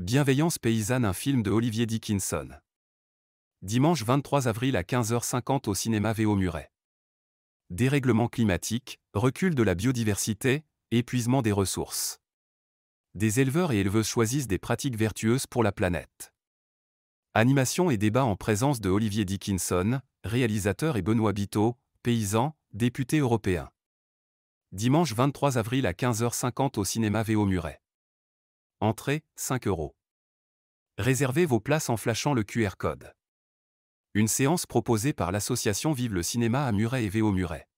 Bienveillance paysanne, un film de Olivier Dickinson. Dimanche 23 avril à 15h50 au cinéma Véo Muret. Dérèglement climatique, recul de la biodiversité, épuisement des ressources. Des éleveurs et éleveuses choisissent des pratiques vertueuses pour la planète. Animation et débat en présence de Olivier Dickinson, réalisateur et Benoît Biteau, paysan, député européen. Dimanche 23 avril à 15h50 au cinéma Véo Muret. Entrée, 5 euros. Réservez vos places en flashant le QR code. Une séance proposée par l'association Vive le cinéma à Muret et Véo Muret.